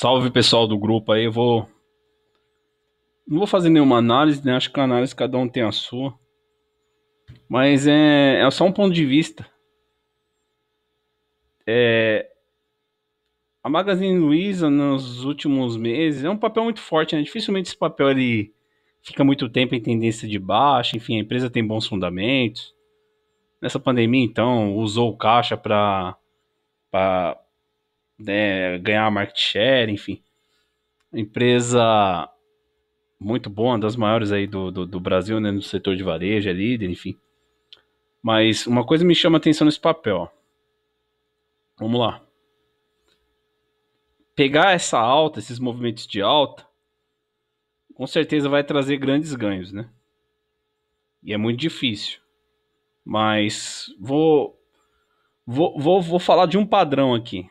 Salve pessoal do grupo aí, eu vou. Não vou fazer nenhuma análise, né? Acho que a análise cada um tem a sua. Mas é, é só um ponto de vista. É, a Magazine Luiza nos últimos meses é um papel muito forte, né? Dificilmente esse papel ele fica muito tempo em tendência de baixa, enfim, a empresa tem bons fundamentos. Nessa pandemia, então, usou o caixa para né, ganhar market share, enfim. Empresa muito boa, uma das maiores aí do, do, do, Brasil, né, no setor de varejo, é líder, enfim. Mas uma coisa me chama atenção nesse papel. Vamos lá. Pegar essa alta, esses movimentos de alta, com certeza vai trazer grandes ganhos, né? E é muito difícil. Mas vou, vou, vou, vou falar de um padrão aqui.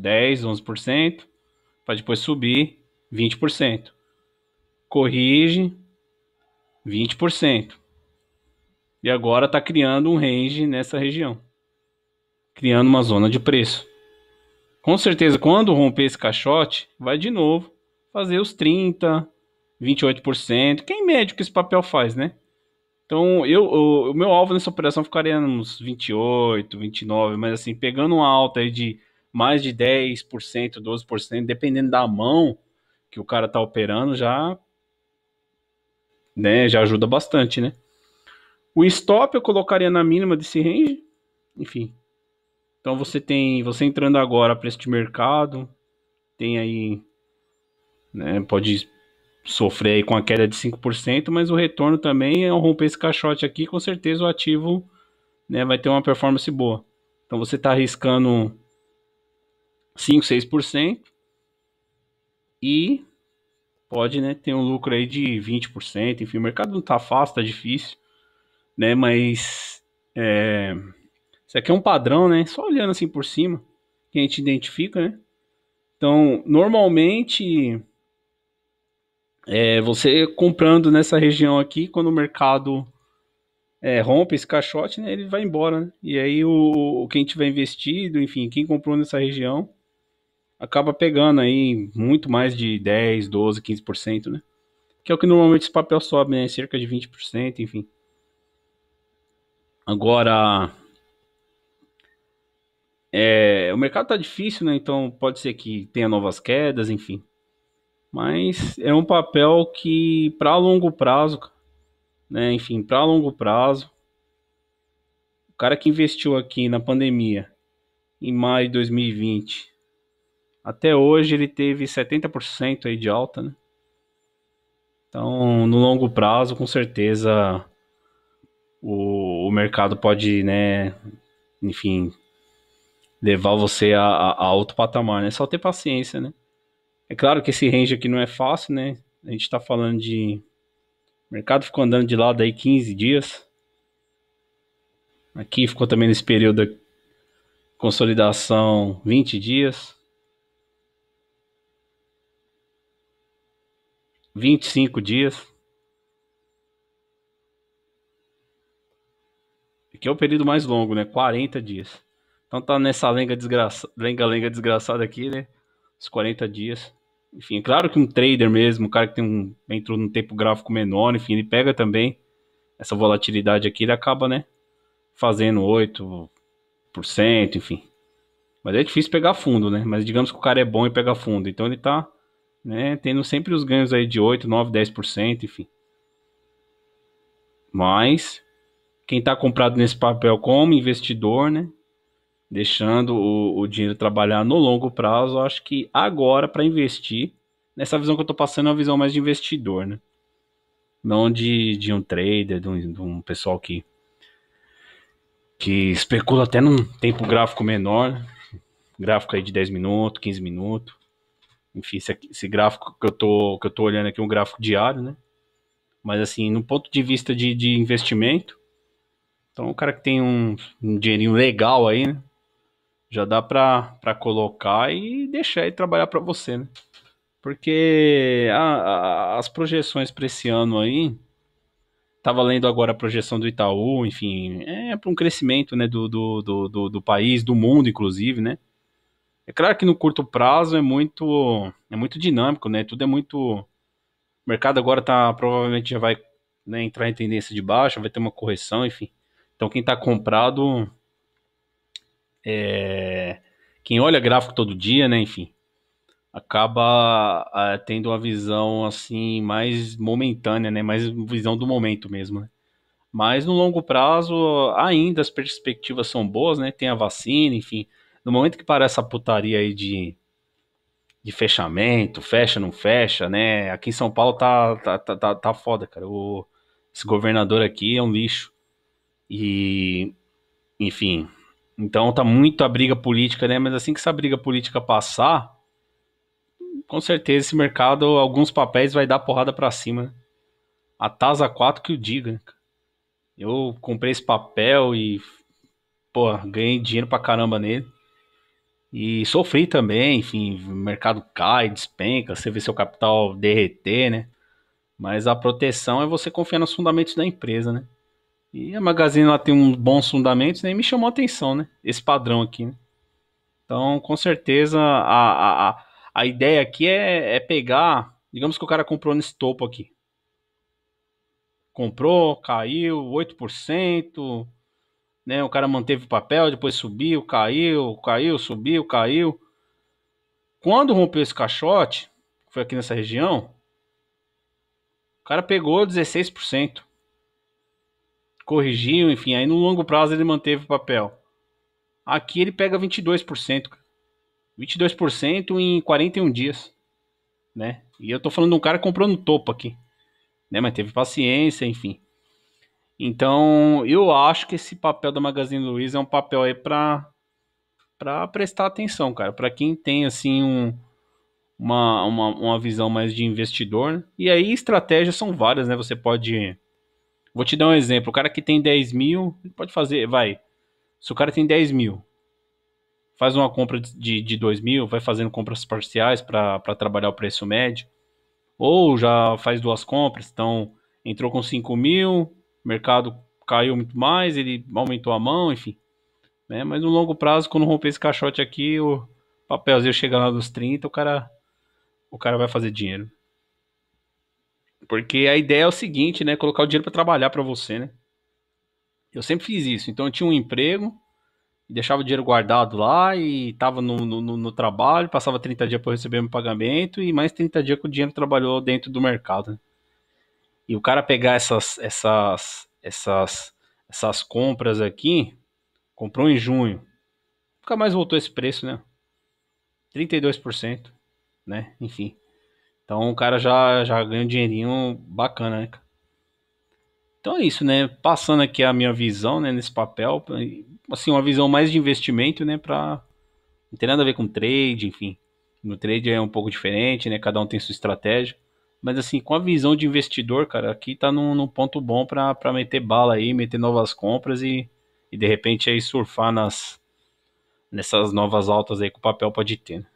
10, 11%, para depois subir 20%. Corrige 20%. E agora está criando um range nessa região, criando uma zona de preço. Com certeza, quando romper esse caixote, vai de novo fazer os 30, 28%, que é em média que esse papel faz, né? Então, eu, o meu alvo nessa operação ficaria nos 28, 29, mas assim, pegando uma alta aí de mais de 10%, 12%, dependendo da mão que o cara tá operando, já né, já ajuda bastante, né? O stop eu colocaria na mínima desse range, enfim. Então você tem, você entrando agora para este mercado, tem aí né, pode sofrer aí com a queda de 5%, mas o retorno também é romper esse caixote aqui, com certeza o ativo né, vai ter uma performance boa. Então você está arriscando 5, 6%. E pode né, ter um lucro aí de 20%. Enfim, o mercado não tá fácil, tá difícil. Né, mas é, isso aqui é um padrão, né? Só olhando assim por cima, que a gente identifica, né? Então, normalmente, é, você comprando nessa região aqui, quando o mercado é, rompe esse caixote, né, ele vai embora. Né? E aí, o, quem tiver investido, enfim, quem comprou nessa região, acaba pegando aí muito mais de 10, 12, 15%, né? Que é o que normalmente esse papel sobe, né? Cerca de 20%, enfim. Agora. É, o mercado tá difícil, né? Então pode ser que tenha novas quedas, enfim. Mas é um papel que, para longo prazo, né? Enfim, para longo prazo, o cara que investiu aqui na pandemia em maio de 2020 até hoje ele teve 70% aí de alta, né? Então, no longo prazo, com certeza o, o mercado pode, né, enfim, levar você a, a, patamar, né? Só ter paciência, né? É claro que esse range aqui não é fácil, né? A gente tá falando de. O mercado ficou andando de lado aí 15 dias. Aqui ficou também nesse período de consolidação 20 dias. Vinte e cinco dias. Que é o período mais longo, né? 40 dias. Então tá nessa lenga desgraça, lenga lenga desgraçada aqui, né? Os 40 dias. Enfim, é claro que um trader mesmo, um cara que tem um entrou num tempo gráfico menor, enfim, ele pega também essa volatilidade aqui, ele acaba, né, fazendo 8%, enfim. Mas é difícil pegar fundo, né? Mas digamos que o cara é bom em pegar fundo, então ele tá né? Tendo sempre os ganhos aí de 8, 9, 10%, enfim. Mas quem está comprado nesse papel como investidor, né? Deixando o, o dinheiro trabalhar no longo prazo, eu acho que agora para investir, nessa visão que eu estou passando é uma visão mais de investidor, né? Não de, de um trader, de um, de um pessoal que, que especula até num tempo gráfico menor, gráfico aí de 10 minutos, 15 minutos enfim, esse, esse, gráfico que eu, tô, que eu tô olhando aqui é um gráfico diário, né? Mas assim, no ponto de vista de, de investimento, então o cara que tem um, um dinheirinho legal aí, né? Já dá pra, pra colocar e deixar ele trabalhar para você, né? Porque a, a, as projeções para esse ano aí, tava tá lendo agora a projeção do Itaú, enfim, é para um crescimento, né, do, do, do, do, do país, do mundo, inclusive, né? É claro que no curto prazo é muito, é muito dinâmico, né? Tudo é muito. O mercado agora tá, provavelmente já vai né, entrar em tendência de baixa, vai ter uma correção, enfim. Então quem está comprado. É, quem olha gráfico todo dia, né? Enfim acaba tendo uma visão assim mais momentânea, né? Mais visão do momento mesmo. Né? Mas no longo prazo ainda as perspectivas são boas, né? Tem a vacina, enfim, no momento que para essa putaria aí de, de fechamento, fecha, não fecha, né? Aqui em São Paulo tá, tá, tá, tá, tá foda, cara. O, esse governador aqui é um lixo. E, enfim. Então tá muito a briga política, né? Mas assim que essa briga política passar, com certeza esse mercado, alguns papéis vai dar porrada para cima, né? A Tasa 4 que o diga, né? Eu comprei esse papel e, pô, ganhei dinheiro pra caramba nele. E sofri também, enfim, o mercado cai, despenca, você vê seu capital derreter, né? Mas a proteção é você confiar nos fundamentos da empresa, né? E a Magazine lá tem uns bons fundamentos, nem né? me chamou a atenção, né? Esse padrão aqui, né? Então, com certeza, a, a, a ideia aqui é, é pegar. Digamos que o cara comprou nesse topo aqui. Comprou, caiu 8%, né? O cara manteve o papel, depois subiu, caiu, caiu, subiu, caiu. Quando rompeu esse caixote, foi aqui nessa região, o cara pegou 16%. Corrigiu, enfim, aí no longo prazo ele manteve o papel. Aqui ele pega 22%. 22% em 41 dias, né? E eu tô falando de um cara que comprou no topo aqui, né? Mas teve paciência, enfim. Então, eu acho que esse papel da Magazine Luiza é um papel aí para para prestar atenção, cara. Para quem tem assim um, uma, uma, uma visão mais de investidor. E aí estratégias são várias, né? Você pode. Vou te dar um exemplo. O cara que tem 10 mil, pode fazer, vai. Se o cara tem 10 mil, faz uma compra de, de 2 mil, vai fazendo compras parciais para trabalhar o preço médio. Ou já faz duas compras, então entrou com 5 mil, o mercado caiu muito mais, ele aumentou a mão, enfim. Né? Mas no longo prazo, quando romper esse caixote aqui, o papelzinho chega lá dos 30, o cara, o cara vai fazer dinheiro. Porque a ideia é o seguinte, né? Colocar o dinheiro para trabalhar para você, né? Eu sempre fiz isso. Então eu tinha um emprego, deixava o dinheiro guardado lá e tava no, no, no trabalho, passava 30 dias para receber meu pagamento e mais 30 dias que o dinheiro trabalhou dentro do mercado. Né? E o cara pegar essas, essas, essas, essas compras aqui, comprou em junho, nunca mais voltou esse preço, né? 32%, né? Enfim. Então o cara já, já ganha um dinheirinho bacana, né? Então é isso, né? Passando aqui a minha visão, né, nesse papel, assim, uma visão mais de investimento, né, para não tem nada a ver com trade, enfim. No trade é um pouco diferente, né? Cada um tem sua estratégia. Mas assim, com a visão de investidor, cara, aqui tá num, num ponto bom para meter bala aí, meter novas compras e, e de repente aí surfar nas nessas novas altas aí que o papel pode ter. Né?